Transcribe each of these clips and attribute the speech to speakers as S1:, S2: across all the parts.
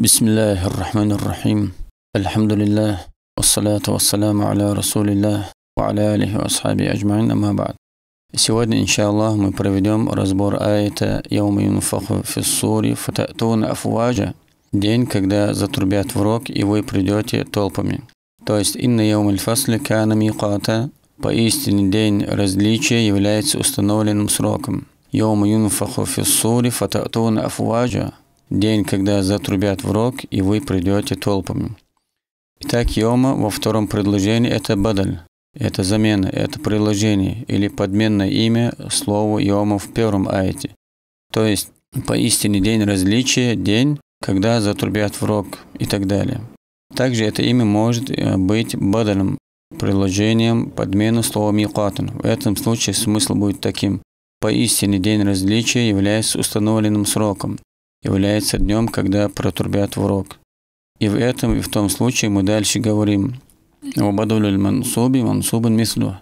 S1: بسم الله الرحمن الرحيم الحمد لله والصلاة والسلام على رسول الله وعلى آله وأصحابه أجمعين أما بعد сегодня إن شاء الله мы проведем رزبور آية يوم ينفخ في الصور فتأتون أفواجا دين когда затрубят в рог и вы придете толпами то إن يوم الفصل كان ميقاتا بإيستن دين различия является установленным сроком يوم ينفخ في الصور فتأتون أفواجا день, когда затрубят в рог, и вы придете толпами. Итак, йома во втором предложении – это бадаль. Это замена, это предложение или подменное имя слову йома в первом айте. То есть, поистине день различия, день, когда затрубят в рог и так далее. Также это имя может э, быть бадалем, предложением, подмены слова миқатан. В этом случае смысл будет таким. Поистине день различия является установленным сроком является днем, когда протурбят в рог. И в этом и в том случае мы дальше говорим «Вабадуль мансуби мансубан мислю».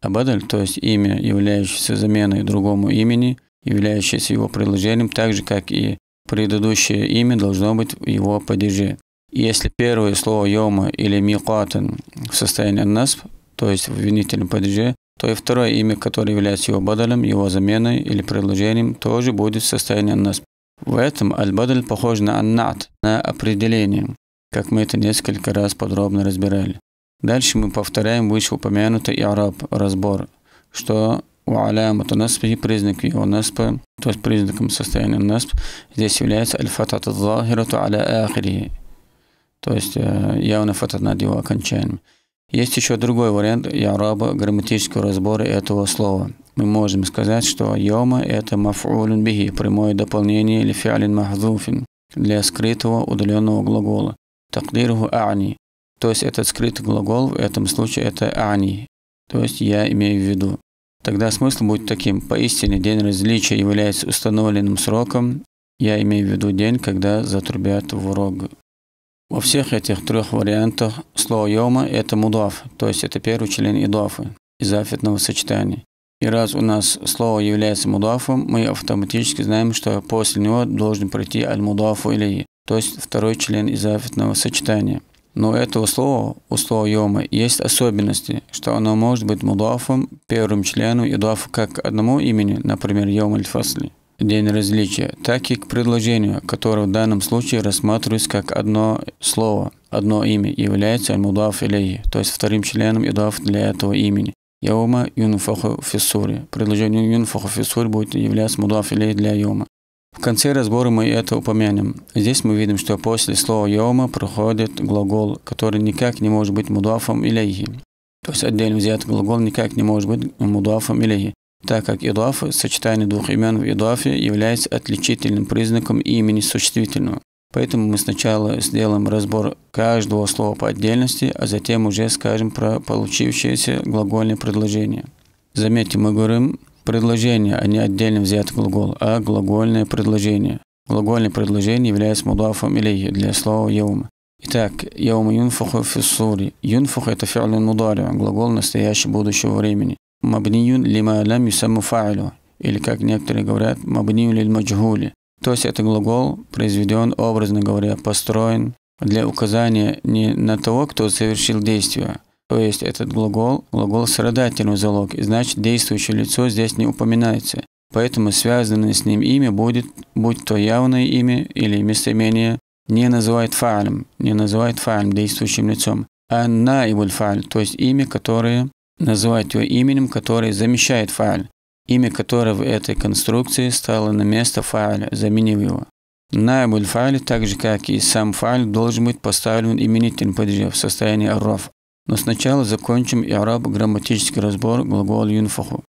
S1: Абадаль, то есть имя, являющееся заменой другому имени, являющееся его предложением, так же, как и предыдущее имя должно быть в его падеже. Если первое слово «йома» или «микатан» в состоянии «насп», то есть в винительном падеже, то и второе имя, которое является его бадалем, его заменой или предложением, тоже будет в состоянии «насп». В этом аль-бадль похож на аннат, на определение, как мы это несколько раз подробно разбирали. Дальше мы повторяем вышеупомянутый араб разбор, что у алямата насб и признак его наспа, то есть признаком состояния насп, здесь является аль-фатат захирату аля ахири, то есть э, явно фатат над его окончанием. Есть еще другой вариант и араба грамматического разбора этого слова – мы можем сказать, что йома – это мафулюн бихи, прямое дополнение или фиалин махзуфин для скрытого удаленного глагола. Такдиргу ани. То есть этот скрытый глагол в этом случае это ани, то есть я имею в виду. Тогда смысл будет таким. Поистине день различия является установленным сроком, я имею в виду день, когда затрубят в рог. Во всех этих трех вариантах слово «йома» – это мудав, то есть это первый член идафы, из афетного сочетания. И раз у нас слово является мудафом, мы автоматически знаем, что после него должен пройти аль-мудафу или то есть второй член изафетного сочетания. Но этого слова, у слова йома, есть особенности, что оно может быть мудафом, первым членом и дуафу как к одному имени, например, йом аль-фасли, день различия, так и к предложению, которое в данном случае рассматривается как одно слово, одно имя, является аль-мудаф илейхи, то есть вторым членом и дуаф для этого имени. Яума юнфаху фиссури. Предложение юнфаху фиссури будет являться мудаф для йома. В конце разбора мы это упомянем. Здесь мы видим, что после слова «йома» проходит глагол, который никак не может быть мудафом илейхи. То есть отдельно взятый глагол никак не может быть мудафом илейхи, так как идафа, сочетание двух имен в идафе, является отличительным признаком имени существительного. Поэтому мы сначала сделаем разбор каждого слова по отдельности, а затем уже скажем про получившееся глагольное предложение. Заметьте, мы говорим предложение, а не отдельно взятый глагол, а глагольное предложение. Глагольное предложение является мудафом или для слова «яум». Итак, «яум юнфуху фиссури». «Юнфух» – это фи'люн мудари, глагол настоящего будущего времени. «Мабниюн лима лям юсамму фа'илю» или, как некоторые говорят, «мабниюн лиль маджгули». То есть это глагол произведен, образно говоря, построен для указания не на того, кто совершил действие. То есть этот глагол – глагол сородательный залог, и значит действующее лицо здесь не упоминается. Поэтому связанное с ним имя будет, будь то явное имя или местоимение, не называет фаалем, не называет фаалем действующим лицом, а наибуль фааль, то есть имя, которое называет его именем, которое замещает фааль имя которого в этой конструкции стало на место фа'ля, заменив его. Наибуль фа'ль, так же как и сам фа'ль, должен быть поставлен именительным падежа в состоянии арраф. Но сначала закончим и араб грамматический разбор глагола юнфаху.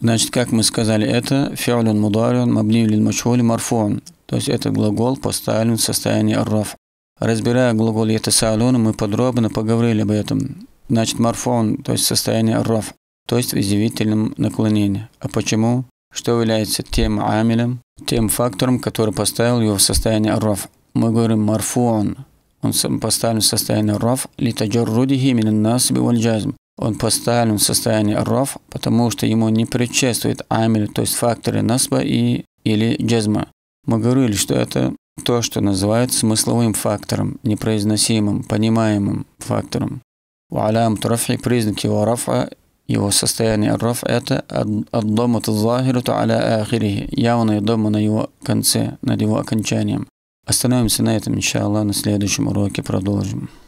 S1: Значит, как мы сказали, это фиолен мударион мабнивлин мачхули марфон. То есть этот глагол поставлен в состоянии арраф. Разбирая глагол ятасалюн, мы подробно поговорили об этом. Значит, марфон, то есть состояние арраф то есть в изъявительном наклонении. А почему? Что является тем амилем, тем фактором, который поставил его в состояние раф? Мы говорим марфуон. Он поставлен в состояние раф литаджаррудихи минан насби валь джазм. Он поставлен в состояние раф, потому что ему не предшествует амиль, то есть факторы насба и или джазма. Мы говорили, что это то, что называют смысловым фактором, непроизносимым, понимаемым фактором. Валям трафи признаки варафа его состояние раф это аддома тазахируту аля ахирихи, явные дома на его конце, над его окончанием. Остановимся на этом, иншаллах, на следующем уроке продолжим.